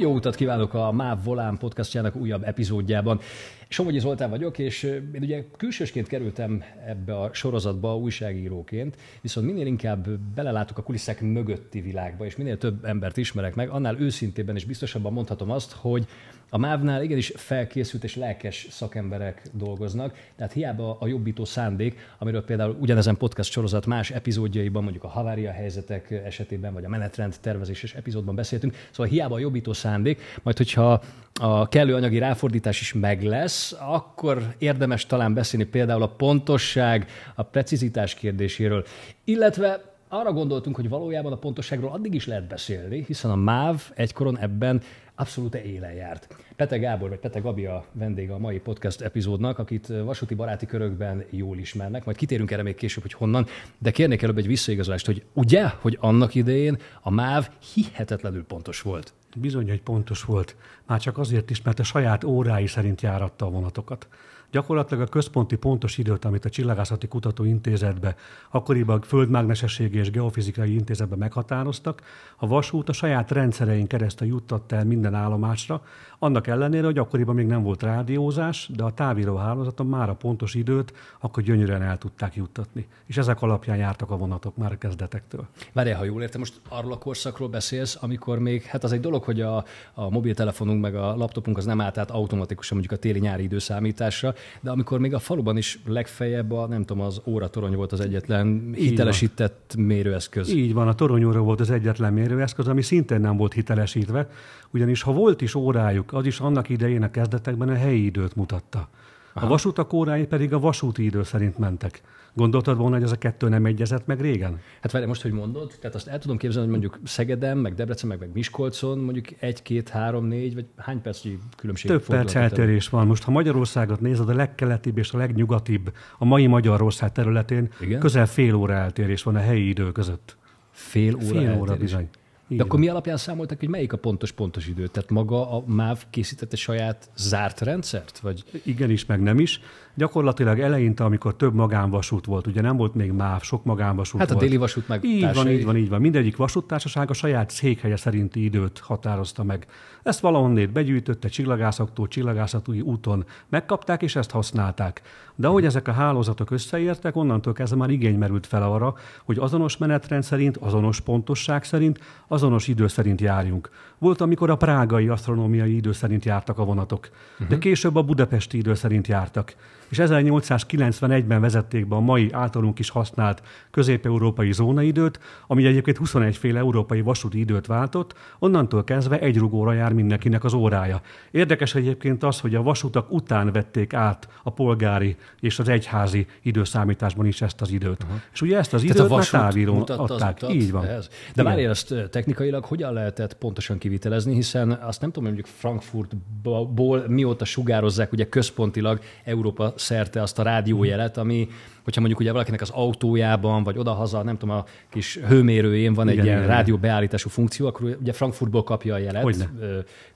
Jó utat kívánok a MÁV Volán podcastjának újabb epizódjában. Somogyi Zoltán vagyok, és én ugye külsősként kerültem ebbe a sorozatba újságíróként, viszont minél inkább belelátok a kulisszák mögötti világba, és minél több embert ismerek meg, annál őszintében és biztosabban mondhatom azt, hogy a MÁV-nál igenis felkészült és lelkes szakemberek dolgoznak, tehát hiába a jobbító szándék, amiről például ugyanezen podcast sorozat más epizódjaiban, mondjuk a havária helyzetek esetében, vagy a menetrend tervezéses epizódban beszéltünk, szóval hiába a jobbító szándék, majd hogyha a kellő anyagi ráfordítás is meg lesz, akkor érdemes talán beszélni például a pontosság, a precizitás kérdéséről, illetve arra gondoltunk, hogy valójában a pontosságról addig is lehet beszélni, hiszen a MÁV egykoron ebben abszolút élen járt. Pete Gábor vagy Pete Gabi a vendége a mai podcast epizódnak, akit vasúti baráti körökben jól ismernek, majd kitérünk erre még később, hogy honnan, de kérnék előbb egy visszaigazolást, hogy ugye, hogy annak idején a MÁV hihetetlenül pontos volt. Bizony, hogy pontos volt. Már csak azért is, mert a saját órái szerint járatta a vonatokat gyakorlatilag a központi pontos időt, amit a Csillagászati Kutatóintézetbe, akkoriban a Földmágnesességi és Geofizikai Intézetbe meghatároztak, a vasút a saját rendszerein keresztül juttatta el minden állomásra, annak ellenére, hogy akkoriban még nem volt rádiózás, de a távíró hálózaton már a pontos időt akkor gyönyörűen el tudták juttatni. És ezek alapján jártak a vonatok már a kezdetektől. Várjál, ha jól értem, most arról a korszakról beszélsz, amikor még, hát az egy dolog, hogy a, a mobiltelefonunk meg a laptopunk az nem állt át automatikusan mondjuk a téli-nyári időszámításra, de amikor még a faluban is legfeljebb a, nem tudom, az óratorony volt az egyetlen hitelesített mérőeszköz. Így van, a toronyóra volt az egyetlen mérőeszköz, ami szintén nem volt hitelesítve, ugyanis ha volt is órájuk, az is annak idején a kezdetekben a helyi időt mutatta. Aha. A vasútak órái pedig a vasúti idő szerint mentek. Gondoltad volna, hogy ez a kettő nem egyezett meg régen? Hát várj, most, hogy mondod, tehát azt el tudom képzelni, hogy mondjuk Szegeden, meg Debrecen, meg, meg Miskolcon mondjuk egy, két, három, négy, vagy hány percnyi különbség? Több perc eltérés van. Most, ha Magyarországot nézed, a legkeletibb és a legnyugatibb, a mai Magyarország területén Igen? közel fél óra eltérés van a helyi idő között. Fél óra Fél eltérés. óra bizony. Igen. De akkor mi alapján számoltak, hogy melyik a pontos-pontos idő? Tehát maga a MÁV készítette saját zárt rendszert? Vagy? Igen is, meg nem is. Gyakorlatilag eleinte, amikor több magánvasút volt, ugye nem volt még MÁV, sok magánvasút Hát a volt. déli vasút meg Így van, így van, így van. Mindegyik vasúttársaság a saját székhelye szerinti időt határozta meg. Ezt valahonnét begyűjtötte csillagászaktól, csillagászatúi úton megkapták, és ezt használták. De ahogy ezek a hálózatok összeértek, onnantól kezdve már igény merült fel arra, hogy azonos menetrend szerint, azonos pontosság szerint, az azonos idő szerint járjunk. Volt, amikor a prágai asztronómiai idő szerint jártak a vonatok, uh-huh. de mhm. később a budapesti idő szerint jártak. És 1891-ben vezették be a mai általunk is használt közép-európai zónaidőt, ami egyébként 21 féle európai vasúti időt váltott, onnantól kezdve egy rugóra jár mindenkinek az órája. Érdekes egyébként az, hogy a vasutak után vették át a polgári és az egyházi időszámításban is ezt az időt. Uh-huh. És ugye ezt az időt a vasút távíron adták. Az utat Így van. Ehhez. De már ezt eh, technikailag hogyan lehetett pontosan ki kivitelezni, hiszen azt nem tudom, hogy mondjuk Frankfurtból mióta sugározzák ugye központilag Európa szerte azt a rádiójelet, ami, hogyha mondjuk ugye valakinek az autójában, vagy odahaza, nem tudom, a kis hőmérőjén van igen, egy ilyen igen. rádióbeállítású funkció, akkor ugye Frankfurtból kapja a jelet, Hogyne.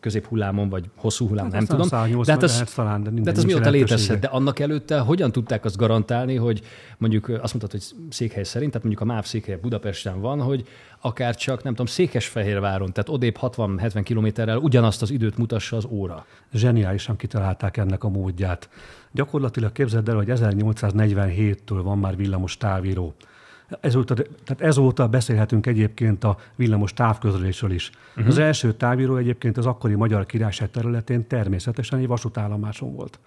középhullámon, vagy hosszú hullámon, hát nem tudom. De hát az, talán, de de az mióta létezhet, de annak előtte hogyan tudták azt garantálni, hogy mondjuk azt mondtad, hogy székhely szerint, tehát mondjuk a MÁV székhelye Budapesten van, hogy akár csak, nem tudom, Székesfehérváron, tehát odébb 60-70 kilométerrel ugyanazt az időt mutassa az óra. Zseniálisan kitalálták ennek a módját. Gyakorlatilag képzeld el, hogy 1847-től van már villamos távíró. Ezóta, tehát ezóta beszélhetünk egyébként a villamos távközlésről is. Uh-huh. Az első távíró egyébként az akkori Magyar Királyság területén természetesen egy vasútállomáson volt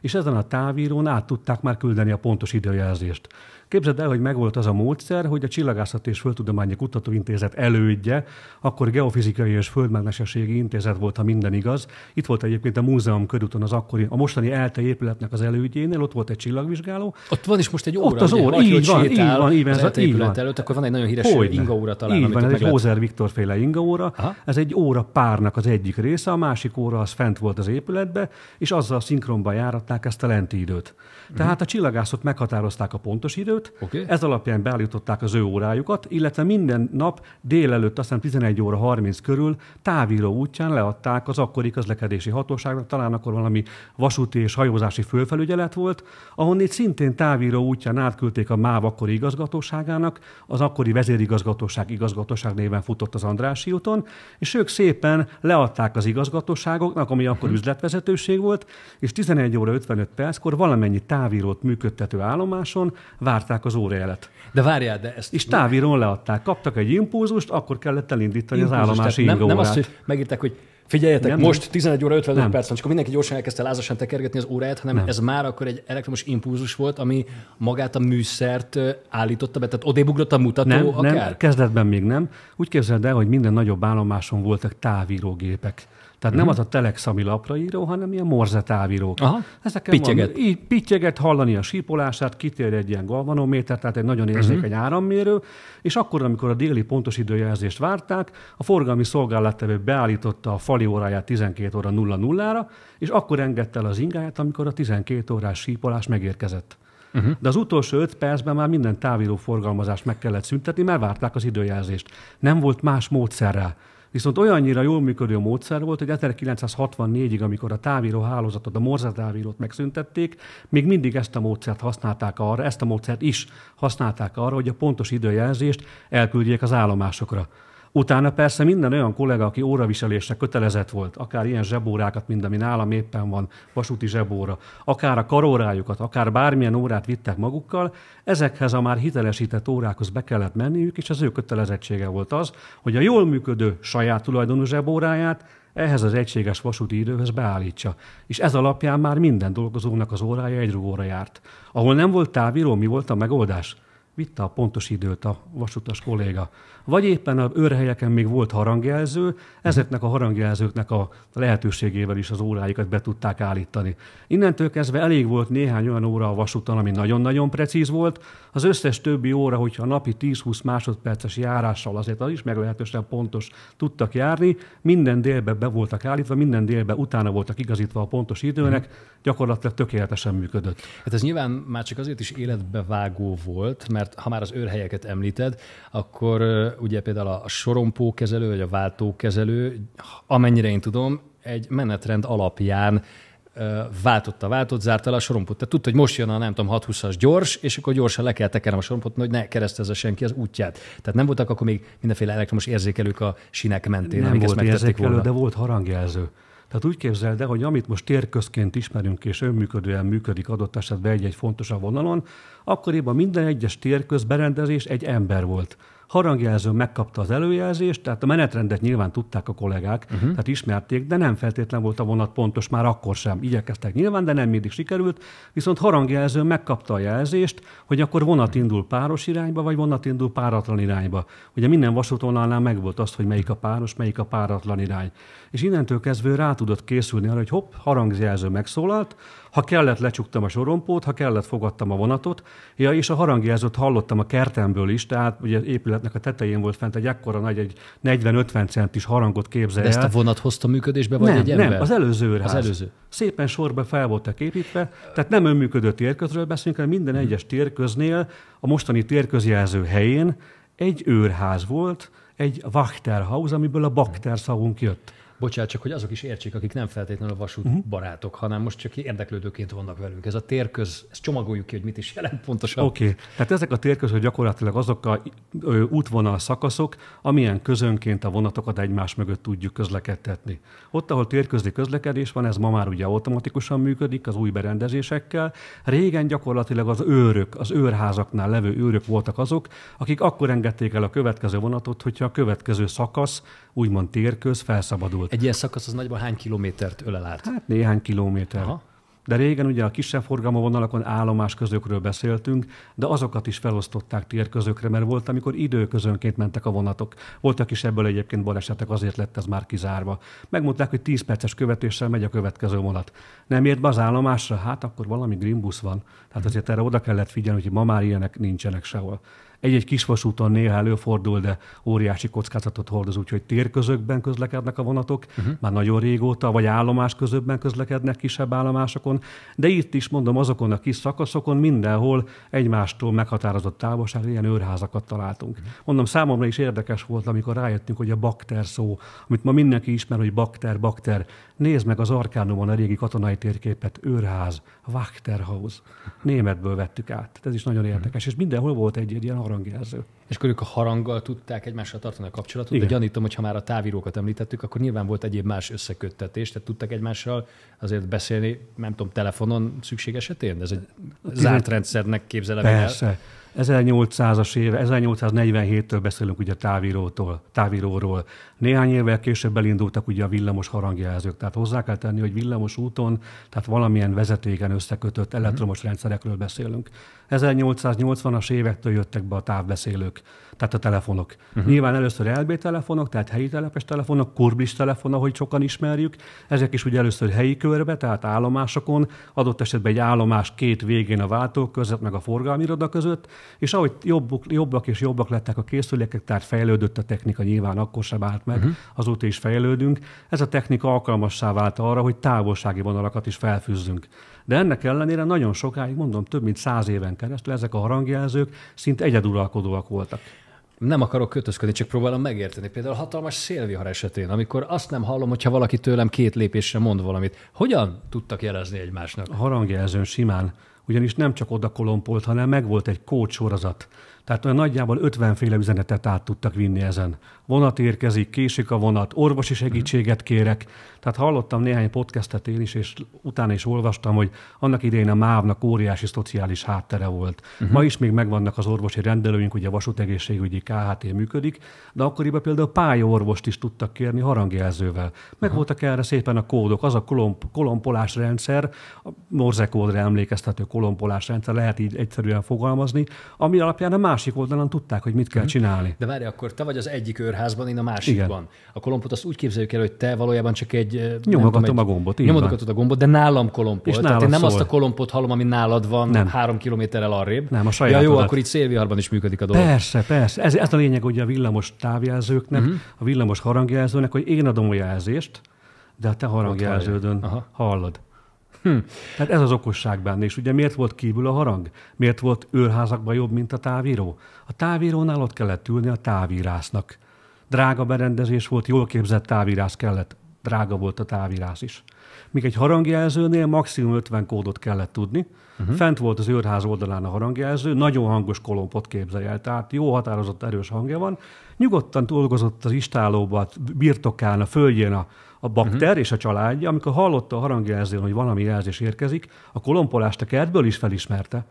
és ezen a távírón át tudták már küldeni a pontos időjelzést. Képzeld el, hogy megvolt az a módszer, hogy a Csillagászati és Földtudományi Kutatóintézet elődje, akkor Geofizikai és Földmágneseségi Intézet volt, ha minden igaz. Itt volt egyébként a múzeum körúton az akkori, a mostani ELTE épületnek az elődjénél, ott volt egy csillagvizsgáló. Ott van is most egy óra, ott az óra, ugye? így, van, így van, így van, az van. előtt, akkor van egy nagyon híres Hogyne. inga óra talán. Így van, ez egy lehet... Ózer Viktor féle inga óra. Aha. Ez egy óra párnak az egyik része, a másik óra az fent volt az épületbe, és azzal szinkronban járatták ezt a lenti időt. Tehát uh-huh. a csillagászok meghatározták a pontos időt, volt. okay. ez alapján beállították az ő órájukat, illetve minden nap délelőtt, aztán 11 óra 30 körül távíró útján leadták az akkori közlekedési hatóságnak, talán akkor valami vasúti és hajózási fölfelügyelet volt, ahonnét szintén távíró útján átküldték a MÁV akkori igazgatóságának, az akkori vezérigazgatóság igazgatóság néven futott az Andrási úton, és ők szépen leadták az igazgatóságoknak, ami akkor mhm. üzletvezetőség volt, és 11 óra 55 perckor valamennyi távírót működtető állomáson várt várták az órajelet. De várjál, de ezt... És távíron leadták. Kaptak egy impulzust, akkor kellett elindítani impulzus, az állomási nem, nem azt, hogy megírták, hogy Figyeljetek, nem, most 11 óra 55 perc van, csak mindenki gyorsan elkezdte lázasan tekergetni az óráját, hanem nem. ez már akkor egy elektromos impulzus volt, ami magát a műszert állította be, tehát odébugrott a mutató nem, akár? Nem, kezdetben még nem. Úgy képzeld el, hogy minden nagyobb állomáson voltak távírógépek. Tehát uh nem mhm. az a telex, ami író, hanem ilyen morzetávírók. Aha. Ezeken pittyeget. Van, így pittyeget hallani a sípolását, kitér egy ilyen galvanométer, tehát egy nagyon érzékeny uh mhm. árammérő, és akkor, amikor a déli pontos időjelzést várták, a forgalmi szolgálattevő beállította a fali óráját 12 óra 00-ra, és akkor engedte el az ingáját, amikor a 12 órás sípolás megérkezett. Uh-huh. De az utolsó öt percben már minden távíró forgalmazást meg kellett szüntetni, mert várták az időjelzést. Nem volt más módszerrel. Viszont olyannyira jól működő módszer volt, hogy 1964-ig, amikor a távíró hálózatot, a morzsa távírót megszüntették, még mindig ezt a módszert használták arra, ezt a módszert is használták arra, hogy a pontos időjelzést elküldjék az állomásokra. Utána persze minden olyan kollega, aki óraviselésre kötelezett volt, akár ilyen zsebórákat, mint ami nálam éppen van, vasúti zsebóra, akár a karórájukat, akár bármilyen órát vittek magukkal, ezekhez a már hitelesített órákhoz be kellett menniük, és az ő kötelezettsége volt az, hogy a jól működő saját tulajdonú zsebóráját ehhez az egységes vasúti időhöz beállítsa. És ez alapján már minden dolgozónak az órája egy rúgóra járt. Ahol nem volt táviró, mi volt a megoldás? vitte a pontos időt a vasutas kolléga. Vagy éppen a őrhelyeken még volt harangjelző, ezeknek a harangjelzőknek a lehetőségével is az óráikat be tudták állítani. Innentől kezdve elég volt néhány olyan óra a vasúton, ami nagyon-nagyon precíz volt. Az összes többi óra, hogyha a napi 10-20 másodperces járással azért az is meglehetősen pontos tudtak járni, minden délbe be voltak állítva, minden délbe utána voltak igazítva a pontos időnek, gyakorlatilag tökéletesen működött. Hát ez nyilván már csak azért is életbevágó volt, mert mert ha már az őrhelyeket említed, akkor ugye például a sorompókezelő vagy a váltókezelő, amennyire én tudom, egy menetrend alapján váltotta, váltott, zárta le a sorompót. Tehát tudta, hogy most jön a nem tudom, 620-as gyors, és akkor gyorsan le kell tekernem a sorompót, hogy ne keresztezze senki az útját. Tehát nem voltak akkor még mindenféle elektromos érzékelők a sinek mentén, nem amik volt ezt érzékelő, volna. de volt harangjelző. Tehát úgy képzeld el, hogy amit most térközként ismerünk és önműködően működik adott esetben egy-egy fontosabb vonalon, akkoriban minden egyes térköz berendezés egy ember volt harangjelző megkapta az előjelzést, tehát a menetrendet nyilván tudták a kollégák, uh-huh. tehát ismerték, de nem feltétlen volt a vonat pontos már akkor sem. Igyekeztek nyilván, de nem mindig sikerült, viszont harangjelző megkapta a jelzést, hogy akkor vonat indul páros irányba, vagy vonat indul páratlan irányba. Ugye minden vasútvonalnál megvolt az, hogy melyik a páros, melyik a páratlan irány. És innentől kezdve rá tudott készülni arra, hogy hopp, harangjelző megszólalt, ha kellett, lecsuktam a sorompót, ha kellett, fogadtam a vonatot, ja, és a harangjelzőt hallottam a kertemből is, tehát ugye épület épületnek a tetején volt fent egy ekkora nagy, egy 40-50 centis harangot képzelje. De ezt a vonat hozta működésbe, vagy nem, egy ember? Nem, az előző őrház. Az előző. Szépen sorba fel voltak építve, tehát nem önműködő térközről beszélünk, hanem minden mhm. egyes térköznél, a mostani térközjelző helyén egy őrház volt, egy Wachterhaus, amiből a bakterszavunk jött. Bocsánat, csak hogy azok is értsék, akik nem feltétlenül a vasút uh-huh. barátok, hanem most csak érdeklődőként vannak velünk. Ez a térköz, ezt csomagoljuk ki, hogy mit is jelent pontosan. Oké, okay. tehát ezek a térközök gyakorlatilag azok a ö, útvonal szakaszok, amilyen közönként a vonatokat egymás mögött tudjuk közlekedtetni. Ott, ahol térközi közlekedés van, ez ma már ugye automatikusan működik az új berendezésekkel. Régen gyakorlatilag az őrök, az őrházaknál levő őrök voltak azok, akik akkor engedték el a következő vonatot, hogyha a következő szakasz úgymond térköz felszabadult. Egy ilyen szakasz az nagyban hány kilométert ölel át? Hát néhány kilométer. Aha. De régen ugye a kisebb forgalmú vonalakon állomás közökről beszéltünk, de azokat is felosztották térközökre, mert volt, amikor időközönként mentek a vonatok. Voltak is ebből egyébként balesetek, azért lett ez már kizárva. Megmondták, hogy 10 perces követéssel megy a következő vonat. Nem ért be az állomásra? Hát akkor valami grimbus van. Tehát azért erre oda kellett figyelni, hogy ma már ilyenek nincsenek sehol. Egy-egy kis vasúton néha előfordul, de óriási kockázatot hordoz, úgyhogy térközökben közlekednek a vonatok, uh-huh. már nagyon régóta, vagy állomás közökben közlekednek kisebb állomásokon, de itt is mondom, azokon a kis szakaszokon mindenhol egymástól meghatározott távolság, ilyen őrházakat találtunk. Uh-huh. Mondom, számomra is érdekes volt, amikor rájöttünk, hogy a bakter szó, amit ma mindenki ismer, hogy bakter, bakter, Nézd meg az Arkánumon a régi katonai térképet, őrház, Wachterhaus. Németből vettük át. Ez is nagyon mhm. érdekes. És mindenhol volt egy, egy ilyen harangjelző. És ők a haranggal tudták egymással tartani a kapcsolatot, Igen. de gyanítom, hogy ha már a távírókat említettük, akkor nyilván volt egyéb más összeköttetés, tehát tudtak egymással azért beszélni, nem tudom, telefonon szükség esetén? Ez egy Tizen... zárt rendszernek képzelem Persze. 1800-as éve, 1847-től beszélünk ugye távírótól, távíróról, néhány évvel később elindultak ugye a villamos harangjelzők, tehát hozzá kell tenni, hogy villamos úton, tehát valamilyen vezetéken összekötött mhm. elektromos mm. rendszerekről beszélünk. 1880-as évektől jöttek be a távbeszélők, tehát a telefonok. Uh-huh. Nyilván először LB telefonok, tehát helyi telepes telefonok, kurblis telefon, ahogy sokan ismerjük. Ezek is ugye először helyi körbe, tehát állomásokon, adott esetben egy állomás két végén a váltók között, meg a forgalmi iroda között, és ahogy jobbuk, jobbak és jobbak lettek a készülékek, tehát fejlődött a technika, nyilván akkor sem állt meg, meg, uh-huh. azóta is fejlődünk. Ez a technika alkalmassá vált arra, hogy távolsági vonalakat is felfűzzünk. De ennek ellenére nagyon sokáig, mondom, több mint száz éven keresztül ezek a harangjelzők szinte egyeduralkodóak voltak nem akarok kötözködni, csak próbálom megérteni. Például hatalmas szélvihar esetén, amikor azt nem hallom, hogyha valaki tőlem két lépésre mond valamit. Hogyan tudtak jelezni egymásnak? A harangjelzőn simán, ugyanis nem csak oda kolompolt, hanem megvolt egy kódsorozat. Tehát olyan nagyjából 50 féle üzenetet át tudtak vinni ezen vonat érkezik, késik a vonat, orvosi segítséget kérek. Tehát hallottam néhány podcastet én is, és utána is olvastam, hogy annak idején a mávnak óriási szociális háttere volt. Uh-huh. Ma is még megvannak az orvosi rendelőink, ugye a vasútegészségügyi KHT működik, de akkoriban például pályaorvost is tudtak kérni harangjelzővel. Meg uh-huh. voltak erre szépen a kódok, az a kolomp, kolompolás rendszer, a Morze kódra emlékeztető kolompolás rendszer, lehet így egyszerűen fogalmazni, ami alapján a másik oldalon tudták, hogy mit kell uh-huh. csinálni. De várj, akkor te vagy az egyik őr rendőrházban, én a másikban. Igen. A kolompot azt úgy képzeljük el, hogy te valójában csak egy... Nyomogatom a gombot. Nyomogatod a gombot, de nálam kolompot. És nálam Tehát én nem szól. azt a kolompot hallom, ami nálad van nem. három kilométerrel arrébb. Nem, a saját. Ja, jó, akkor itt szélviharban is működik a dolog. Persze, persze. Ez, ez a lényeg ugye a villamos távjelzőknek, uh-huh. a villamos harangjelzőnek, hogy én adom a jelzést, de a te harangjelződön hallod. Hm. Tehát ez az okosság benne. És ugye miért volt kívül a harang? Miért volt őrházakban jobb, mint a távíró? A távírónál ott kellett ülni a távírásznak. Drága berendezés volt, jól képzett távírás kellett. Drága volt a távírás is. Míg egy harangjelzőnél maximum 50 kódot kellett tudni. Uh-huh. Fent volt az őrház oldalán a harangjelző, nagyon hangos kolompot képzelje el, tehát jó határozott, erős hangja van. Nyugodtan dolgozott az istálóban, birtokán, a földjén a, a bakter uh-huh. és a családja, amikor hallotta a harangjelzőn, hogy valami jelzés érkezik, a kolompolást a kertből is felismerte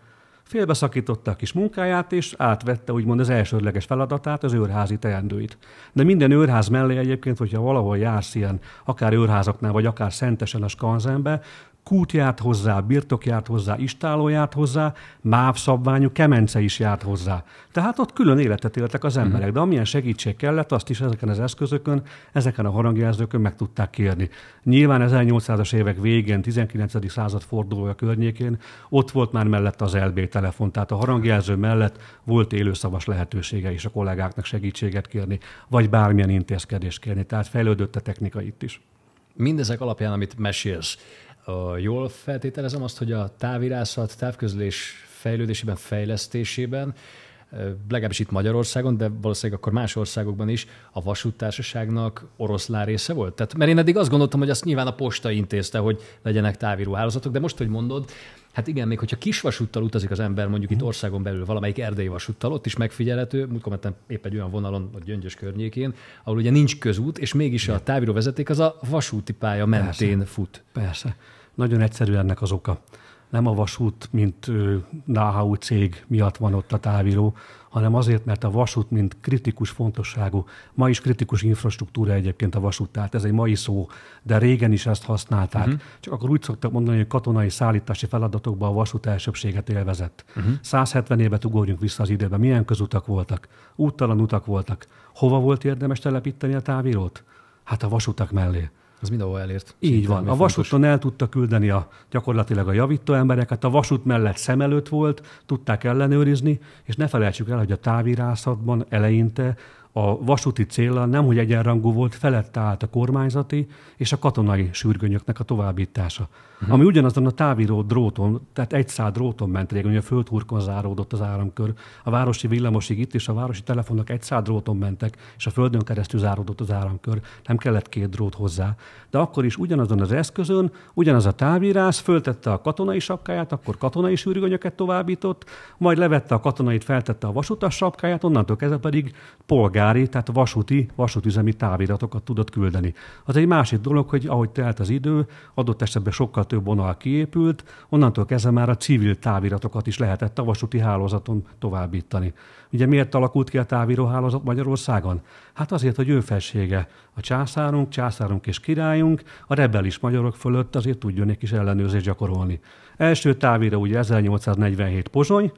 félbeszakította a kis munkáját, és átvette úgymond az elsődleges feladatát, az őrházi teendőit. De minden őrház mellé egyébként, hogyha valahol jársz ilyen, akár őrházaknál, vagy akár szentesen a skanzenbe, járt hozzá, birtok járt hozzá, istáló járt hozzá, MÁV szabványú kemence is járt hozzá. Tehát ott külön életet éltek az emberek, de amilyen segítség kellett, azt is ezeken az eszközökön, ezeken a harangjelzőkön meg tudták kérni. Nyilván 1800-as évek végén, 19. század fordulója környékén ott volt már mellett az LB telefon, tehát a harangjelző mellett volt élőszavas lehetősége is a kollégáknak segítséget kérni, vagy bármilyen intézkedést kérni. Tehát fejlődött a technika itt is mindezek alapján, amit mesélsz, a, jól feltételezem azt, hogy a távirászat, távközlés fejlődésében, fejlesztésében, legalábbis itt Magyarországon, de valószínűleg akkor más országokban is a vasúttársaságnak oroszlán része volt? Tehát, mert én eddig azt gondoltam, hogy azt nyilván a posta intézte, hogy legyenek táviró hálózatok, de most, hogy mondod, Hát igen, még hogyha kisvasúttal utazik az ember mondjuk itt mhm. országon belül valamelyik erdei vasúttal, ott is megfigyelhető, múltkor mentem épp egy olyan vonalon, a Gyöngyös környékén, ahol ugye nincs közút, és mégis a távíró vezeték az a vasúti pálya mentén Persze. fut. Persze. Nagyon egyszerű ennek az oka nem a vasút, mint Nahau cég miatt van ott a táviró, hanem azért, mert a vasút, mint kritikus fontosságú, ma is kritikus infrastruktúra egyébként a vasút, tehát ez egy mai szó, de régen is ezt használták. Uh-huh. Csak akkor úgy szoktak mondani, hogy katonai szállítási feladatokban a vasút elsőbséget élvezett. Uh-huh. Mhm. 170 évet ugorjunk vissza az időbe, milyen közutak voltak, úttalan utak voltak. Hova volt érdemes telepíteni a távírót? Hát a vasutak mellé. Az mindenhol elért. Így van. A vasúton fontos. el tudta küldeni a, gyakorlatilag a javító embereket, a vasút mellett szem előtt volt, tudták ellenőrizni, és ne felejtsük el, hogy a távirászatban eleinte a vasúti célra nem, hogy egyenrangú volt, felett állt a kormányzati és a katonai sürgönyöknek a továbbítása uh-huh. ami ugyanazon a távíró dróton, tehát egy szál dróton ment régen, ugye a földhurkon záródott az áramkör, a városi villamosig itt és a városi telefonok egy szál dróton mentek, és a földön keresztül záródott az áramkör, nem kellett két drót hozzá. De akkor is ugyanazon az eszközön, ugyanaz a távírás, föltette a katonai sapkáját, akkor katonai sűrűgönyöket továbbított, majd levette a katonait, feltette a vasutas sapkáját, onnantól kezdve pedig polgári, tehát vasúti, vasútüzemi táviratokat tudott küldeni. Az egy másik dolog, hogy ahogy telt az idő, adott esetben sokkal több vonal kiépült, onnantól kezdve már a civil táviratokat is lehetett a vasúti hálózaton továbbítani. Ugye miért alakult ki a táviróhálózat Magyarországon? Hát azért, hogy felsége, a császárunk, császárunk és királyunk, a rebelis magyarok fölött azért tudjon egy kis ellenőrzést gyakorolni. Első távira ugye 1847 Pozsony,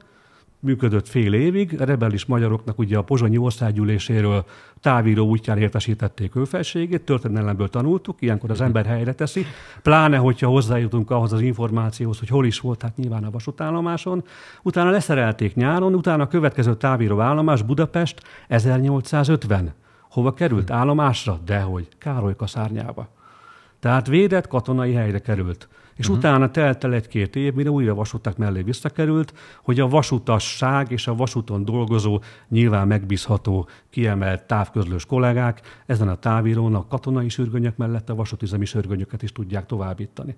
működött fél évig, rebelis magyaroknak ugye a pozsonyi országgyűléséről távíró útján értesítették felségét, történelemből tanultuk, ilyenkor az ember helyre teszi, pláne hogyha hozzájutunk ahhoz az információhoz, hogy hol is volt, hát nyilván a vasútállomáson. Utána leszerelték nyáron, utána a következő távíró állomás Budapest 1850. Hova került? Állomásra? Dehogy. Károlyka szárnyába. Tehát védett katonai helyre került. És uh-huh. utána telt el egy-két év, mire újra vasutak mellé visszakerült, hogy a vasutasság és a vasúton dolgozó, nyilván megbízható, kiemelt távközlős kollégák ezen a távírón a katonai sürgönyök mellett a vasútüzemi sürgönyöket is tudják továbbítani.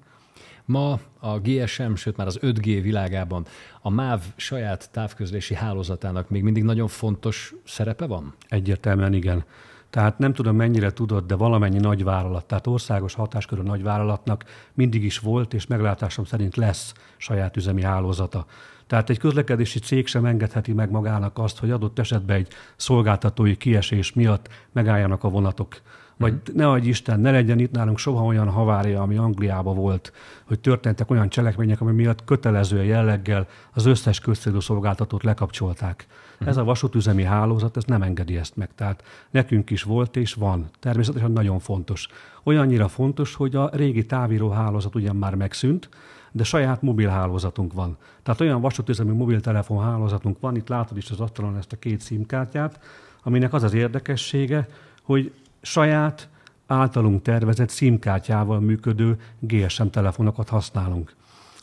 Ma a GSM, sőt már az 5G világában a MÁV saját távközlési hálózatának még mindig nagyon fontos szerepe van? Egyértelműen igen. Tehát nem tudom, mennyire tudod, de valamennyi nagyvállalat, tehát országos hatáskörű nagyvállalatnak mindig is volt, és meglátásom szerint lesz saját üzemi hálózata. Tehát egy közlekedési cég sem engedheti meg magának azt, hogy adott esetben egy szolgáltatói kiesés miatt megálljanak a vonatok. Vagy mhm. ne adj Isten, ne legyen itt nálunk soha olyan havária, ami Angliában volt, hogy történtek olyan cselekmények, ami miatt kötelező jelleggel az összes közszédő szolgáltatót lekapcsolták. Ez a vasútüzemi hálózat ez nem engedi ezt meg. Tehát nekünk is volt és van. Természetesen nagyon fontos. Olyannyira fontos, hogy a régi táviró hálózat ugyan már megszűnt, de saját mobil hálózatunk van. Tehát olyan vasútüzemi mobiltelefon hálózatunk van, itt látod is az asztalon ezt a két szimkártyát, aminek az az érdekessége, hogy saját általunk tervezett szimkártyával működő GSM telefonokat használunk.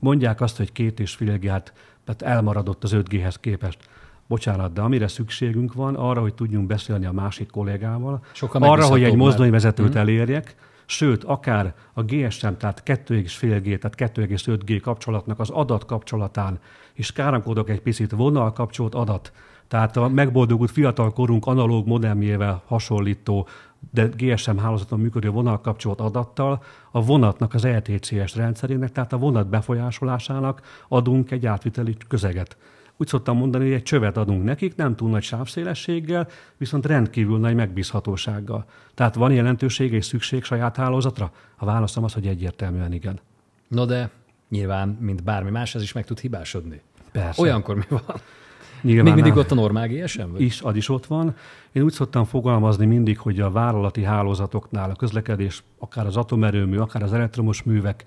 Mondják azt, hogy két és fél gigát, tehát elmaradott az 5G-hez képest bocsánat, de amire szükségünk van, arra, hogy tudjunk beszélni a másik kollégával, Sokan arra, hogy egy mozdonyvezetőt már. Mhm. elérjek, sőt, akár a GSM, tehát 2,5G, tehát 2,5G kapcsolatnak az adat kapcsolatán is káromkodok egy picit, vonal kapcsolt adat, tehát a megboldogult fiatal korunk analóg modemjével hasonlító, de GSM hálózaton működő vonalkapcsolt adattal a vonatnak az LTCS rendszerének, tehát a vonat befolyásolásának adunk egy átviteli közeget úgy szoktam mondani, hogy egy csövet adunk nekik, nem túl nagy sávszélességgel, viszont rendkívül nagy megbízhatósággal. Tehát van jelentőség és szükség saját hálózatra? A válaszom az, hogy egyértelműen igen. No de nyilván, mint bármi más, ez is meg tud hibásodni. Persze. Olyankor mi van? Nyilván Még mindig ott a normál GSM? Vagy? Is, az is ott van. Én úgy szoktam fogalmazni mindig, hogy a vállalati hálózatoknál a közlekedés, akár az atomerőmű, akár az elektromos művek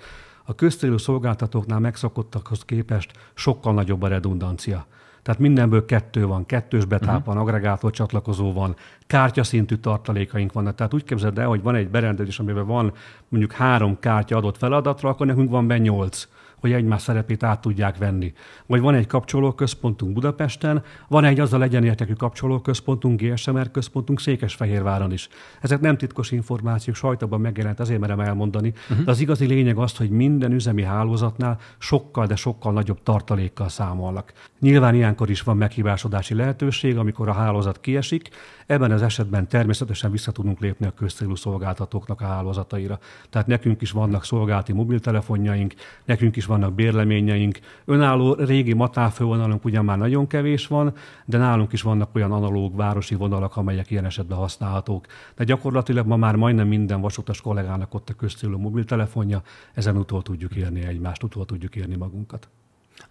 a köztérő szolgáltatóknál megszokottakhoz képest sokkal nagyobb a redundancia. Tehát mindenből kettő van, kettős betáp uh-huh. van, agregátor csatlakozó van, kártyaszintű tartalékaink vannak. Tehát úgy képzeld el, hogy van egy berendezés, amiben van mondjuk három kártya adott feladatra, akkor nekünk van benne nyolc hogy egymás szerepét át tudják venni. Vagy van egy kapcsolóközpontunk Budapesten, van egy azzal egyenértekű kapcsolóközpontunk, GSMR központunk Székesfehérváron is. Ezek nem titkos információk, sajtóban megjelent, ezért merem elmondani. Uh-huh. De az igazi lényeg az, hogy minden üzemi hálózatnál sokkal, de sokkal nagyobb tartalékkal számolnak. Nyilván ilyenkor is van meghibásodási lehetőség, amikor a hálózat kiesik, ebben az esetben természetesen vissza tudunk lépni a közszélú szolgáltatóknak a hálózataira. Tehát nekünk is vannak szolgálati mobiltelefonjaink, nekünk is vannak bérleményeink. Önálló régi matávfővonalunk ugyan már nagyon kevés van, de nálunk is vannak olyan analóg városi vonalak, amelyek ilyen esetben használhatók. De gyakorlatilag ma már majdnem minden vasutas kollégának ott a köztülő mobiltelefonja, ezen utól tudjuk érni egymást, utól tudjuk érni magunkat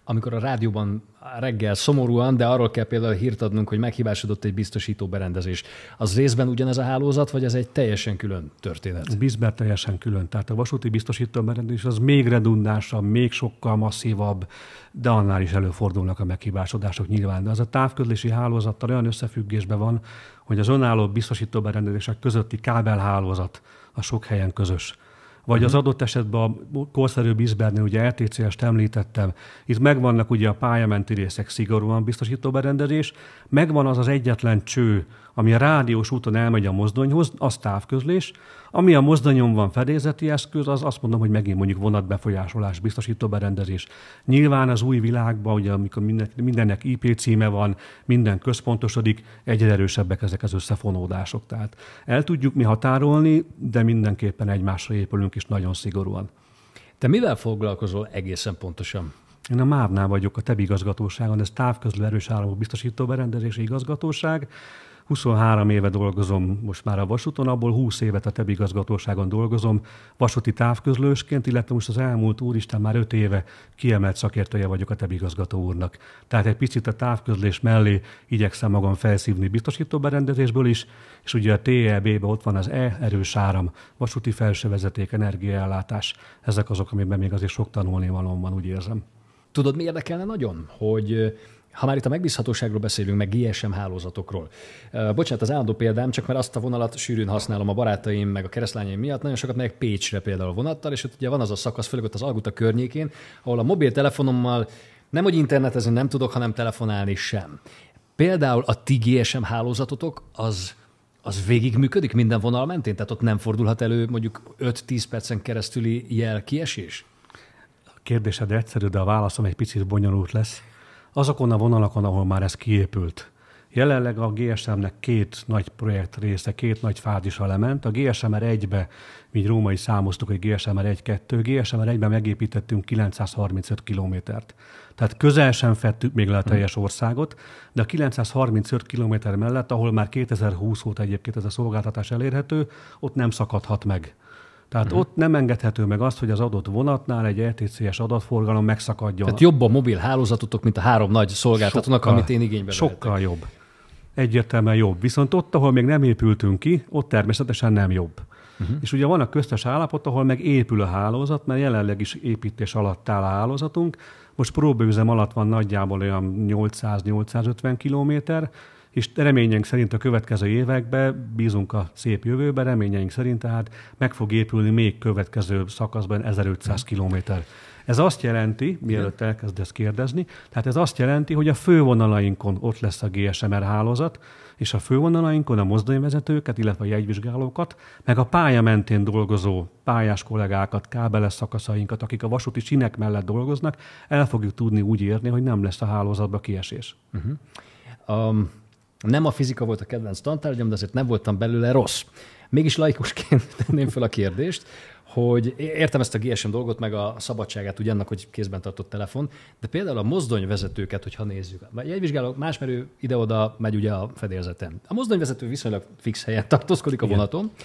amikor a rádióban reggel szomorúan, de arról kell például hírt adnunk, hogy meghibásodott egy biztosító berendezés. Az részben ugyanez a hálózat, vagy ez egy teljesen külön történet? Bizber teljesen külön. Tehát a vasúti biztosító berendezés az még redundánsabb, még sokkal masszívabb, de annál is előfordulnak a meghibásodások nyilván. De az a távközlési hálózattal olyan összefüggésben van, hogy az önálló biztosító berendezések közötti kábelhálózat a sok helyen közös vagy az mhm. adott esetben a korszerű bizbernél, ugye RTCS-t említettem, itt megvannak ugye a pályamenti részek szigorúan biztosító berendezés, megvan az az egyetlen cső, ami a rádiós úton elmegy a mozdonyhoz, az távközlés. Ami a mozdonyon van fedélzeti eszköz, az azt mondom, hogy megint mondjuk vonatbefolyásolás, biztosító berendezés. Nyilván az új világban, ugye, amikor minden, mindennek IP címe van, minden központosodik, egyre erősebbek ezek az összefonódások. Tehát el tudjuk mi határolni, de mindenképpen egymásra épülünk is nagyon szigorúan. Te mivel foglalkozol egészen pontosan? Én a márnál vagyok, a TEB igazgatóságon, ez távközlő erős államok biztosító berendezési igazgatóság. 23 éve dolgozom most már a vasúton, abból 20 évet a TEB igazgatóságon dolgozom, vasúti távközlősként, illetve most az elmúlt úristen már 5 éve kiemelt szakértője vagyok a TEB igazgató úrnak. Tehát egy picit a távközlés mellé igyekszem magam felszívni biztosító berendezésből is, és ugye a TEB-ben ott van az E, erős áram, vasúti felsővezeték, energiaellátás, ezek azok, amiben még azért sok tanulni van, úgy érzem. Tudod, mi érdekelne nagyon? Hogy ha már itt a megbízhatóságról beszélünk, meg GSM hálózatokról. Bocsánat, az állandó példám, csak mert azt a vonalat sűrűn használom a barátaim, meg a keresztlányaim miatt, nagyon sokat megyek Pécsre például vonattal, és ott ugye van az a szakasz, főleg ott az Alguta környékén, ahol a mobiltelefonommal nem, hogy internetezni nem tudok, hanem telefonálni sem. Például a ti GSM hálózatotok az az végig működik minden vonal mentén? Tehát ott nem fordulhat elő mondjuk 5-10 percen keresztüli jel kiesés? A kérdésed egyszerű, de a válaszom egy picit bonyolult lesz azokon a vonalakon, ahol már ez kiépült. Jelenleg a GSM-nek két nagy projekt része, két nagy fázisa lement. A GSMR 1-be, mi római számoztuk, hogy GSMR 1-2, GSMR 1-ben megépítettünk 935 kilométert. Tehát közel sem fettük még le a teljes hm. országot, de a 935 kilométer mellett, ahol már 2020 óta egyébként ez a szolgáltatás elérhető, ott nem szakadhat meg tehát uh-huh. ott nem engedhető meg azt, hogy az adott vonatnál egy LTCS e adatforgalom megszakadjon. Tehát jobb a mobil hálózatotok, mint a három nagy szolgáltatónak, sokkal, amit én igénybe Sokkal vehetek. jobb. Egyértelműen jobb. Viszont ott, ahol még nem épültünk ki, ott természetesen nem jobb. Uh-huh. És ugye van a köztes állapot, ahol meg épül a hálózat, mert jelenleg is építés alatt áll a hálózatunk. Most próbőzem alatt van nagyjából olyan 800-850 kilométer, és reményeink szerint a következő években, bízunk a szép jövőben, reményeink szerint tehát meg fog épülni még következő szakaszban 1500 kilométer. Ez azt jelenti, mielőtt elkezdesz kérdezni, tehát ez azt jelenti, hogy a fővonalainkon ott lesz a GSMR hálózat, és a fővonalainkon a mozdonyvezetőket, illetve a jegyvizsgálókat, meg a pálya mentén dolgozó pályás kollégákat, kábeles szakaszainkat, akik a vasúti sinek mellett dolgoznak, el fogjuk tudni úgy érni, hogy nem lesz a hálózatba kiesés. Uh-huh. Um, nem a fizika volt a kedvenc tantárgyam, de azért nem voltam belőle rossz. Mégis laikusként tenném fel a kérdést, hogy értem ezt a GSM dolgot, meg a szabadságát, ugye annak, hogy kézben tartott telefon, de például a mozdonyvezetőket, hogyha nézzük, egy vizsgáló másmerő ide-oda megy ugye a fedélzeten. A mozdonyvezető viszonylag fix helyen tartózkodik a vonaton, Igen.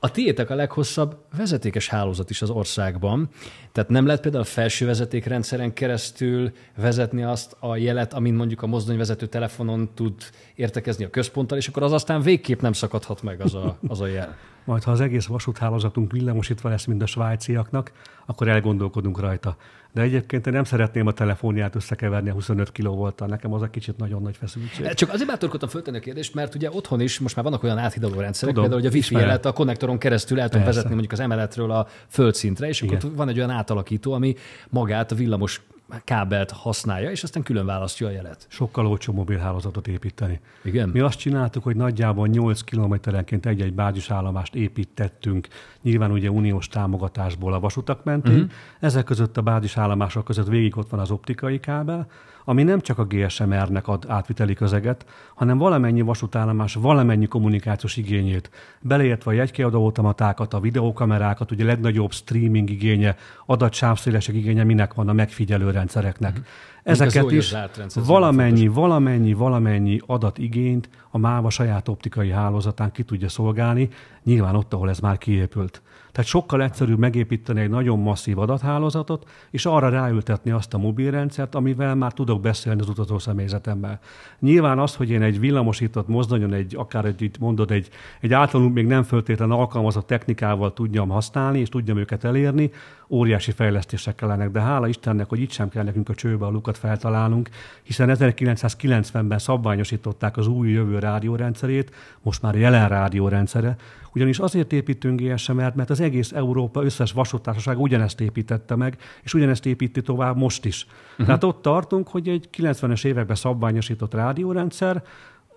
A tiétek a leghosszabb vezetékes hálózat is az országban, tehát nem lehet például a felső vezetékrendszeren keresztül vezetni azt a jelet, amin mondjuk a mozdonyvezető telefonon tud értekezni a központtal, és akkor az aztán végképp nem szakadhat meg az a, az a jel. Majd ha az egész vasúthálózatunk villamosítva lesz, mint a svájciaknak, akkor elgondolkodunk rajta de egyébként én nem szeretném a telefonját összekeverni a 25 kiló Nekem az a kicsit nagyon nagy feszültség. Eh, csak azért bátorkodtam föltenni a kérdést, mert ugye otthon is most már vannak olyan áthidaló rendszerek, Tudom, például, hogy a wifi jelet a konnektoron keresztül el tudom vezetni mondjuk az emeletről a földszintre, és Igen. akkor van egy olyan átalakító, ami magát a villamos kábelt használja, és aztán külön választja a jelet. Sokkal olcsóbb mobilhálózatot építeni. Igen. Mi azt csináltuk, hogy nagyjából 8 kilométerenként egy-egy bázisállomást építettünk, nyilván ugye uniós támogatásból a vasutak mentén. Uh-huh. Ezek között a bázisállomások között végig ott van az optikai kábel, ami nem csak a GSMR-nek ad átviteli közeget, hanem valamennyi vasútállomás valamennyi kommunikációs igényét, beleértve a jegykiadóautomatákat, a videókamerákat, ugye a legnagyobb streaming igénye, adatsávszélesek igénye minek van a megfigyelő rendszereknek. Mm. Ezeket is valamennyi, valamennyi, valamennyi adatigényt a MÁVA saját optikai hálózatán ki tudja szolgálni, nyilván ott, ahol ez már kiépült. Tehát sokkal egyszerűbb megépíteni egy nagyon masszív adathálózatot, és arra ráültetni azt a mobilrendszert, amivel már tudok beszélni az utazó személyzetemmel. Nyilván az, hogy én egy villamosított mozdonyon, egy, akár egy, mondod, egy, egy általunk még nem föltétlen alkalmazott technikával tudjam használni, és tudjam őket elérni, óriási fejlesztések kellenek, de hála Istennek, hogy itt sem kell nekünk a csőbe a lukat feltalálnunk, hiszen 1990-ben szabványosították az új jövő rádiórendszerét, most már jelen rádiórendszere, ugyanis azért építünk gsm mert mert az egész Európa összes vasútársaság ugyanezt építette meg, és ugyanezt építi tovább most is. Uh-huh. Tehát ott tartunk, hogy egy 90-es években szabványosított rádiórendszer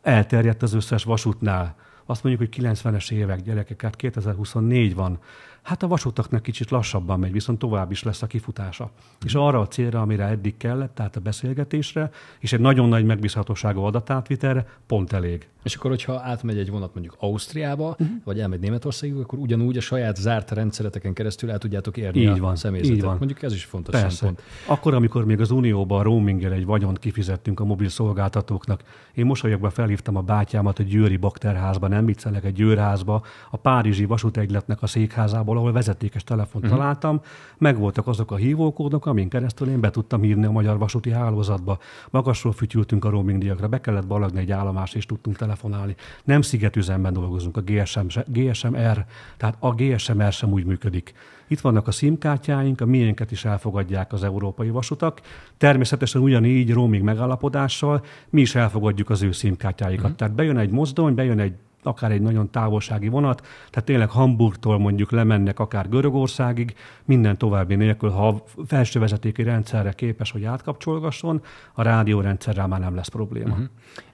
elterjedt az összes vasútnál. Azt mondjuk, hogy 90-es évek gyerekek, hát 2024 van. Hát a vasutaknak kicsit lassabban megy, viszont tovább is lesz a kifutása. Mm. És arra a célra, amire eddig kellett, tehát a beszélgetésre, és egy nagyon nagy megbízhatóságú adatátvitelre pont elég. És akkor, hogyha átmegy egy vonat mondjuk Ausztriába, Mm. vagy elmegy Németországig, akkor ugyanúgy a saját zárt rendszereteken keresztül el tudjátok érni így van, a személyzetet. Így van. Mondjuk ez is fontos Persze. szempont. Akkor, amikor még az Unióban roaminggel egy vagyont kifizettünk a mobil szolgáltatóknak, én mosolyogva felhívtam a bátyámat a Győri Bakterházba, nem viccelek, egy Győrházba, a Párizsi Vasútegyletnek a székházába, Amerikából, ahol vezetékes telefont uh-huh. találtam, megvoltak azok a hívókódok, amin keresztül én be tudtam hívni a magyar vasúti hálózatba. Magasról fütyültünk a roaming díjakra, be kellett balagni egy állomás, és tudtunk telefonálni. Nem szigetüzemben dolgozunk, a GSM, GSM-R, tehát a GSM-R sem úgy működik. Itt vannak a szimkártyáink, a miénket is elfogadják az európai vasutak. Természetesen ugyanígy roaming megállapodással mi is elfogadjuk az ő szimkártyáikat. Uh-huh. Mhm. Tehát bejön egy mozdony, bejön egy akár egy nagyon távolsági vonat, tehát tényleg Hamburgtól mondjuk lemennek akár Görögországig, minden további nélkül, ha a felső vezetéki rendszerre képes, hogy átkapcsolgasson, a rádiórendszerrel már nem lesz probléma. Uh-huh.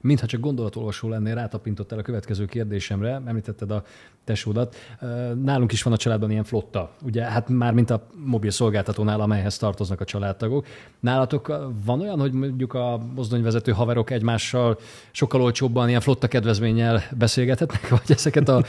Mintha csak gondolatolvasó lennél, rátapintottál a következő kérdésemre, említetted a tesódat. Nálunk is van a családban ilyen flotta, ugye, hát már mint a mobil szolgáltatónál, amelyhez tartoznak a családtagok. Nálatok van olyan, hogy mondjuk a mozdonyvezető haverok egymással sokkal olcsóbban ilyen flotta kedvezménnyel beszélgethetnek, vagy ezeket a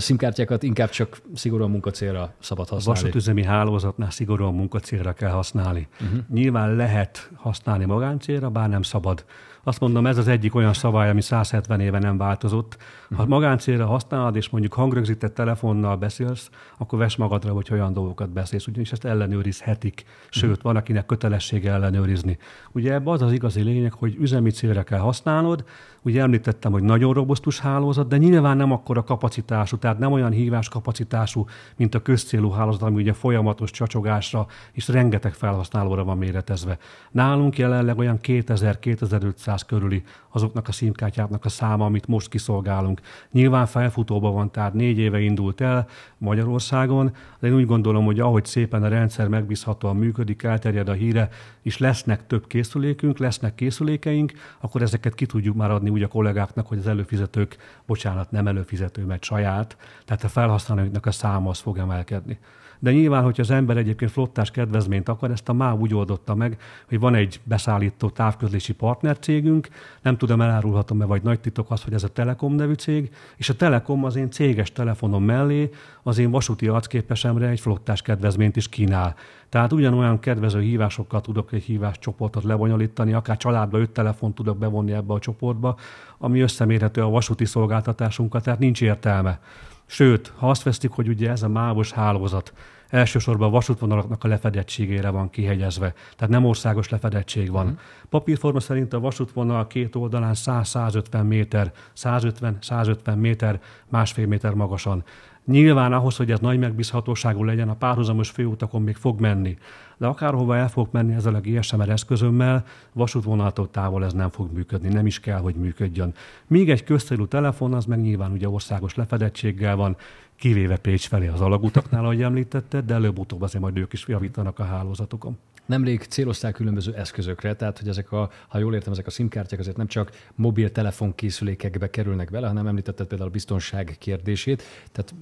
szimkártyákat inkább csak szigorúan munkacélra szabad használni? A vasútüzemi hálózatnál szigorúan munkacélra kell használni. Uh-huh. Nyilván lehet használni magáncélra, bár nem szabad. Azt mondom, ez az egyik olyan szabály, ami 170 éve nem változott, ha magáncélra használod, és mondjuk hangrögzített telefonnal beszélsz, akkor vesz magadra, hogy olyan dolgokat beszélsz, ugyanis ezt ellenőrizhetik. Sőt, van, akinek kötelessége ellenőrizni. Ugye ebbe az az igazi lényeg, hogy üzemi célra kell használnod. Ugye említettem, hogy nagyon robusztus hálózat, de nyilván nem akkora kapacitású, tehát nem olyan hívás kapacitású, mint a közcélú hálózat, ami ugye folyamatos csacsogásra és rengeteg felhasználóra van méretezve. Nálunk jelenleg olyan 2000-2500 körüli azoknak a színkártyáknak a száma, amit most kiszolgálunk csinálunk. Nyilván felfutóban van, tehát négy éve indult el Magyarországon, de én úgy gondolom, hogy ahogy szépen a rendszer megbízhatóan működik, elterjed a híre, és lesznek több készülékünk, lesznek készülékeink, akkor ezeket ki tudjuk már adni úgy a kollégáknak, hogy az előfizetők, bocsánat, nem előfizető, mert saját, tehát a felhasználóknak a száma az fog emelkedni de nyilván, hogyha az ember egyébként flottás kedvezményt akar, ezt a MÁV úgy oldotta meg, hogy van egy beszállító távközlési partnercégünk, nem tudom, elárulhatom-e, vagy nagy titok az, hogy ez a Telekom nevű cég, és a Telekom az én céges telefonom mellé az én vasúti arcképesemre egy flottás kedvezményt is kínál. Tehát ugyanolyan kedvező hívásokkal tudok egy hívás csoportot lebonyolítani, akár családba öt telefon tudok bevonni ebbe a csoportba, ami összemérhető a vasúti szolgáltatásunkat, tehát nincs értelme. Sőt, ha azt vesztük, hogy ugye ez a mávos hálózat elsősorban a vasútvonalaknak a lefedettségére van kihegyezve, tehát nem országos lefedettség van. Mm. Papírforma szerint a vasútvonal két oldalán 100-150 méter, 150-150 méter, másfél méter magasan. Nyilván ahhoz, hogy ez nagy megbízhatóságú legyen, a párhuzamos főutakon még fog menni. De akárhova el fog menni ezzel a GSMR er eszközömmel, vasútvonaltól távol ez nem fog működni, nem is kell, hogy működjön. Még egy közszerű telefon, az meg nyilván ugye országos lefedettséggel van, kivéve Pécs felé az alagutaknál, ahogy említette, de előbb-utóbb azért majd ők is javítanak a hálózatokon nemrég célozták különböző eszközökre, tehát hogy ezek a, ha jól értem, ezek a szimkártyák azért nem csak mobiltelefon készülékekbe kerülnek bele, hanem említetted például a biztonság kérdését. Tehát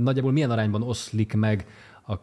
nagyjából milyen arányban oszlik meg a,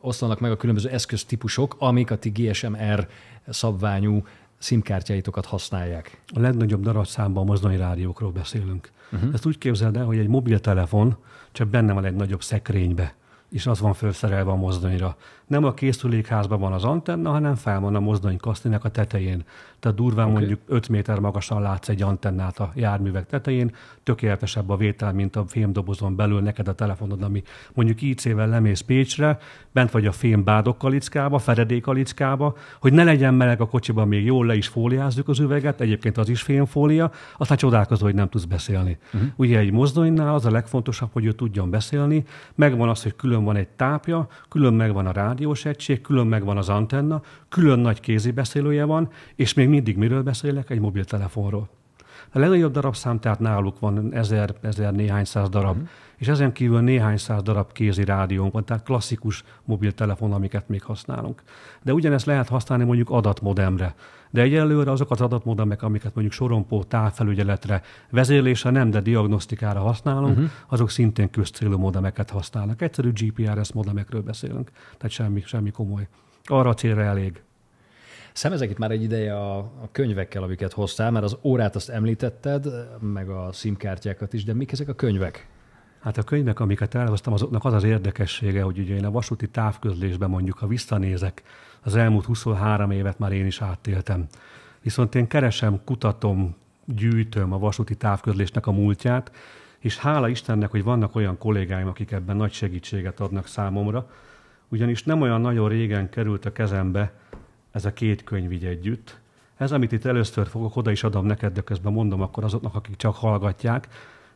oszlanak meg a különböző eszköztípusok, amik a ti GSMR szabványú szimkártyáitokat használják? A legnagyobb darabszámban mozdony rádiókról beszélünk. Uh-huh. Ezt úgy képzeld el, hogy egy mobiltelefon csak benne van egy nagyobb szekrénybe, és az van felszerelve a mozdonyra nem a készülékházban van az antenna, hanem fel van a mozdony kasztinek a tetején. Tehát durván okay. mondjuk 5 méter magasan látsz egy antennát a járművek tetején, tökéletesebb a vétel, mint a fémdobozon belül neked a telefonod, ami mondjuk IC-vel lemész Pécsre, bent vagy a fém bádok kalickába, feredék kalickába, hogy ne legyen meleg a kocsiban, még jól le is fóliázzuk az üveget, egyébként az is fémfólia, aztán csodálkozó, hogy nem tudsz beszélni. Uh-huh. Ugye egy mozdonynál az a legfontosabb, hogy ő tudjon beszélni, megvan az, hogy külön van egy tápja, külön megvan a rádió, rádiós egység, külön megvan az antenna, külön nagy kézi beszélője van, és még mindig miről beszélek? Egy mobiltelefonról. A legnagyobb darabszám tehát náluk van, ezer, ezer néhány száz darab, mm. és ezen kívül néhány száz darab kézi rádiónk van, tehát klasszikus mobiltelefon, amiket még használunk. De ugyanezt lehet használni mondjuk adatmodemre de egyelőre azok az adatmodemek, amiket mondjuk sorompó távfelügyeletre, vezérlése nem, de diagnosztikára használunk, uh-huh. azok szintén közcélú modemeket használnak. Egyszerű GPRS modemekről beszélünk, tehát semmi, semmi komoly. Arra a célra elég. Szemezek itt már egy ideje a, a könyvekkel, amiket hoztál, mert az órát azt említetted, meg a szimkártyákat is, de mik ezek a könyvek? Hát a könyvek, amiket elhoztam, azoknak az az érdekessége, hogy ugye én a vasúti távközlésben mondjuk, ha visszanézek, az elmúlt 23 évet már én is átéltem. Viszont én keresem, kutatom, gyűjtöm a vasúti távközlésnek a múltját, és hála Istennek, hogy vannak olyan kollégáim, akik ebben nagy segítséget adnak számomra, ugyanis nem olyan nagyon régen került a kezembe ez a két könyv így együtt. Ez, amit itt először fogok, oda is adom neked, de közben mondom akkor azoknak, akik csak hallgatják,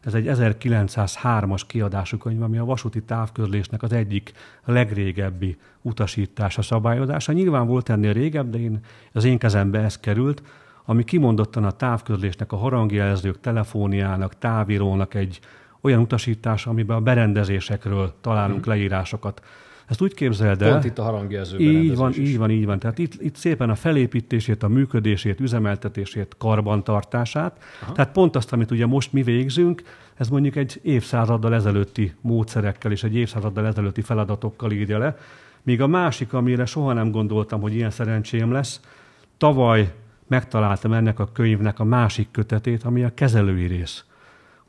ez egy 1903-as kiadású könyv, ami a vasúti távközlésnek az egyik legrégebbi utasítása, szabályozása. Nyilván volt ennél régebb, de én, az én kezembe ez került, ami kimondottan a távközlésnek, a harangjelzők telefóniának, távírónak egy olyan utasítás, amiben a berendezésekről találunk leírásokat. Ezt úgy képzeld el. Pont itt a harangjelzőben. Így van, is. így van, így van. Tehát itt, itt szépen a felépítését, a működését, üzemeltetését, karbantartását. Aha. Tehát pont azt, amit ugye most mi végzünk, ez mondjuk egy évszázaddal ezelőtti módszerekkel és egy évszázaddal ezelőtti feladatokkal írja le. Míg a másik, amire soha nem gondoltam, hogy ilyen szerencsém lesz, tavaly megtaláltam ennek a könyvnek a másik kötetét, ami a kezelői rész.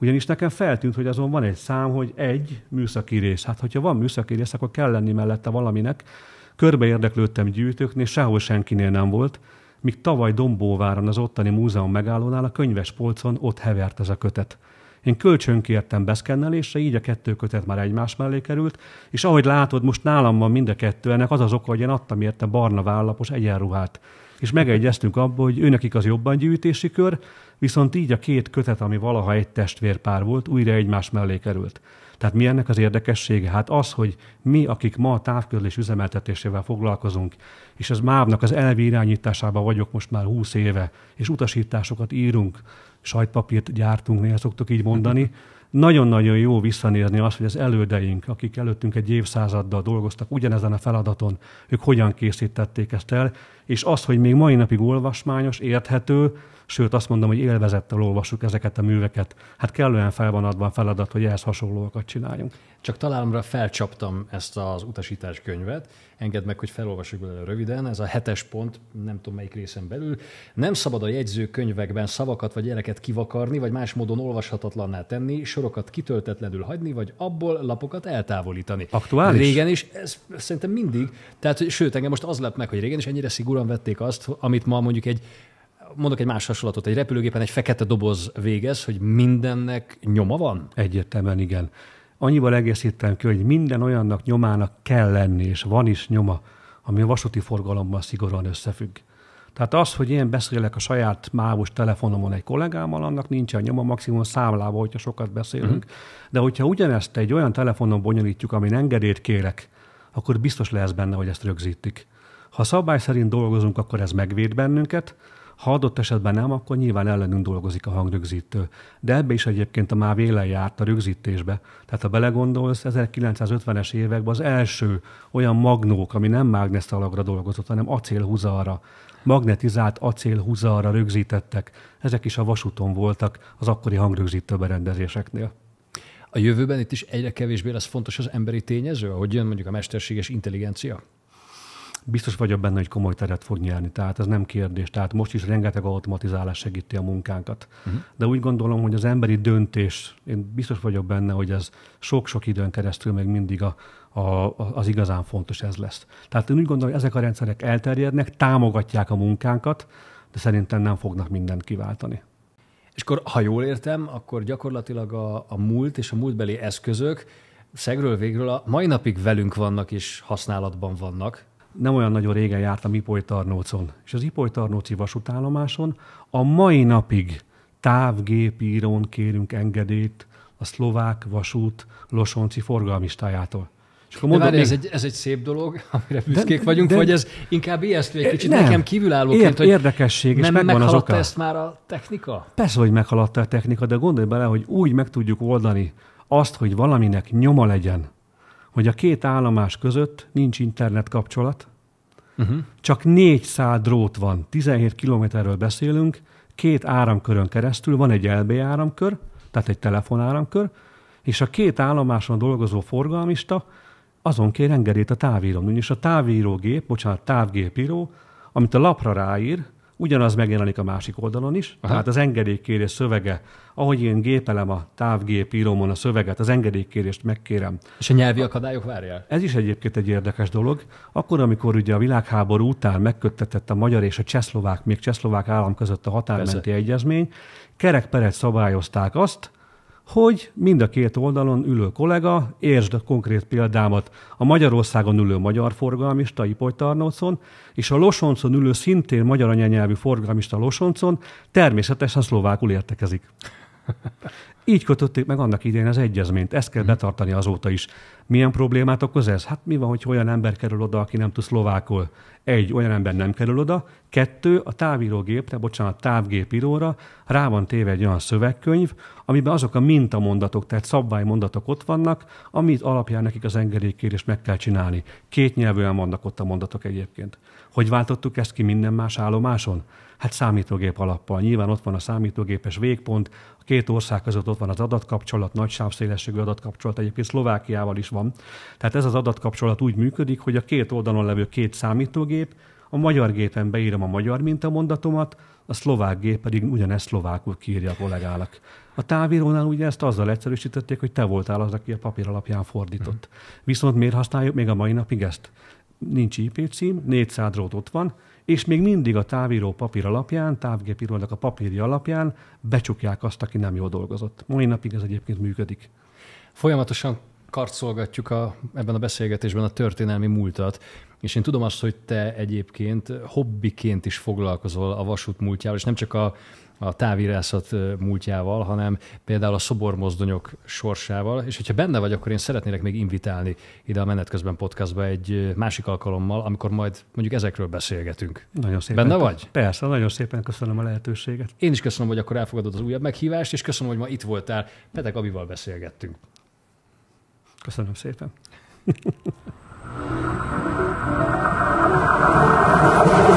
Ugyanis nekem feltűnt, hogy azon van egy szám, hogy egy műszaki rész. Hát, hogyha van műszaki rész, akkor kell lenni mellette valaminek. Körbeérdeklődtem érdeklődtem gyűjtőknél, sehol senkinél nem volt, míg tavaly Dombóváron az ottani múzeum megállónál a könyves polcon ott hevert ez a kötet. Én kölcsönkértem beszkennelésre, így a kettő kötet már egymás mellé került, és ahogy látod, most nálam van mind a kettő, ennek az az oka, hogy én adtam érte barna vállapos egyenruhát és megegyeztünk abba, hogy őnekik az jobban gyűjtési kör, viszont így a két kötet, ami valaha egy testvérpár volt, újra egymás mellé került. Tehát mi ennek az érdekessége? Hát az, hogy mi, akik ma a távközlés üzemeltetésével foglalkozunk, és az mávnak az elvi irányításában vagyok most már 20 éve, és utasításokat írunk, sajtpapírt gyártunk, néha szoktuk így mondani, nagyon-nagyon jó visszanézni azt, hogy az elődeink, akik előttünk egy évszázaddal dolgoztak ugyanezen a feladaton, ők hogyan készítették ezt el, és az, hogy még mai napig olvasmányos, érthető, sőt azt mondom, hogy élvezettel olvassuk ezeket a műveket. Hát kellően fel van adva a feladat, hogy ehhez hasonlóakat csináljunk. Csak találomra felcsaptam ezt az utasítás könyvet. Engedd meg, hogy felolvassuk belőle röviden. Ez a hetes pont, nem tudom melyik részen belül. Nem szabad a jegyzőkönyvekben szavakat vagy jeleket kivakarni, vagy más módon olvashatatlanná tenni, sorokat kitöltetlenül hagyni, vagy abból lapokat eltávolítani. Aktuális? Régen is, ez szerintem mindig. Tehát, sőt, engem most az lep meg, hogy régen is ennyire szigorú túran vették azt, amit ma mondjuk egy mondok egy más hasonlatot, egy repülőgépen egy fekete doboz végez, hogy mindennek nyoma van? Egyértelműen igen. Annyival egészítem ki, hogy minden olyannak nyomának kell lenni, és van is nyoma, ami a vasúti forgalommal szigorúan összefügg. Tehát az, hogy én beszélek a saját mávos telefonomon egy kollégámmal, annak nincs a nyoma, maximum számlával, hogyha sokat beszélünk. Uh-huh. De hogyha ugyanezt egy olyan telefonon bonyolítjuk, amin engedélyt kérek, akkor biztos lesz benne, hogy ezt rögzítik. Ha szabály szerint dolgozunk, akkor ez megvéd bennünket, ha adott esetben nem, akkor nyilván ellenünk dolgozik a hangrögzítő. De ebbe is egyébként a MÁV élen járt a rögzítésbe. Tehát ha belegondolsz, 1950-es években az első olyan magnók, ami nem alagra dolgozott, hanem acélhúzalra, magnetizált acélhúzalra rögzítettek. Ezek is a vasúton voltak az akkori hangrögzítő berendezéseknél. A jövőben itt is egyre kevésbé lesz fontos az emberi tényező, ahogy jön mondjuk a mesterséges intelligencia? biztos vagyok benne, hogy komoly teret fog nyerni, tehát ez nem kérdés. Tehát most is rengeteg automatizálás segíti a munkánkat. Uh-huh. De úgy gondolom, hogy az emberi döntés, én biztos vagyok benne, hogy ez sok-sok időn keresztül még mindig a, a, az igazán fontos ez lesz. Tehát én úgy gondolom, hogy ezek a rendszerek elterjednek, támogatják a munkánkat, de szerintem nem fognak mindent kiváltani. És akkor, ha jól értem, akkor gyakorlatilag a, a múlt és a múltbeli eszközök szegről végről a mai napig velünk vannak és használatban vannak, nem olyan nagyon régen jártam Tarnócon, és az Tarnóci vasútállomáson a mai napig távgépírón kérünk engedélyt a szlovák vasút losonci forgalmistájától. És akkor mondom, várj, ez, egy, ez egy szép dolog, amire büszkék de, vagyunk, de, vagy ez inkább ijesztő egy kicsit nem, nekem kívülállóként, ér, hogy érdekesség, nem és meghaladta az oka. ezt már a technika? Persze, hogy meghaladta a technika, de gondolj bele, hogy úgy meg tudjuk oldani azt, hogy valaminek nyoma legyen, hogy a két állomás között nincs internet kapcsolat, uh-huh. csak 400 drót van, 17 kilométerről beszélünk, két áramkörön keresztül van egy LB áramkör, tehát egy telefonáramkör, és a két állomáson dolgozó forgalmista azon kér engedélyt a távírón. Ugyanis a távírógép, bocsánat, távgépíró, amit a lapra ráír, Ugyanaz megjelenik a másik oldalon is, Aha. tehát az engedélykérés szövege, ahogy én gépelem a távgép íromon a szöveget, az engedélykérést megkérem. És a nyelvi akadályok várják? Ez is egyébként egy érdekes dolog. Akkor, amikor ugye a világháború után megköttetett a magyar és a csehszlovák, még csehszlovák állam között a határmenti Persze. egyezmény, kerekperet szabályozták azt, hogy mind a két oldalon ülő kollega, értsd a konkrét példámat, a Magyarországon ülő magyar forgalmista Tarnócon, és a Losoncon ülő szintén magyar anyanyelvű forgalmista Losoncon természetesen szlovákul értekezik. Így kötötték meg annak idején az egyezményt. Ezt kell mhm. betartani azóta is. Milyen problémát okoz ez? Hát mi van, hogy olyan ember kerül oda, aki nem tud szlovákul? Egy, olyan ember nem kerül oda. Kettő, a távírógépre, bocsánat, távgépíróra rá van téve egy olyan szövegkönyv, amiben azok a mintamondatok, tehát szabválymondatok ott vannak, amit alapján nekik az engedélykérést meg kell csinálni. Két nyelvűen vannak ott a mondatok egyébként. Hogy váltottuk ezt ki minden más állomáson? hát számítógép alappal. Nyilván ott van a számítógépes végpont, a két ország között ott van az adatkapcsolat, nagy sávszélességű adatkapcsolat, egyébként Szlovákiával is van. Tehát ez az adatkapcsolat úgy működik, hogy a két oldalon levő két számítógép, a magyar gépen beírom a magyar mintamondatomat, a szlovák gép pedig ugyanezt szlovákul kírja a kollégálak. A távírónál ugye ezt azzal egyszerűsítették, hogy te voltál az, aki a papír alapján fordított. Uh-huh. Viszont miért használjuk még a mai napig ezt? Nincs IP cím, négy szádrót ott van, és még mindig a távíró papír alapján, távgépírónak a papírja alapján becsukják azt, aki nem jól dolgozott. Mai napig ez egyébként működik. Folyamatosan karcolgatjuk a, ebben a beszélgetésben a történelmi múltat, és én tudom azt, hogy te egyébként hobbiként is foglalkozol a vasút múltjával, és nem csak a a távirászat múltjával, hanem például a szobormozdonyok sorsával. És hogyha benne vagy, akkor én szeretnélek még invitálni ide a Menet közben podcastba egy másik alkalommal, amikor majd mondjuk ezekről beszélgetünk. Nagyon szépen. Benne vagy? Persze, nagyon szépen köszönöm a lehetőséget. Én is köszönöm, hogy akkor elfogadod az újabb meghívást, és köszönöm, hogy ma itt voltál. Petek Abival beszélgettünk. Köszönöm szépen.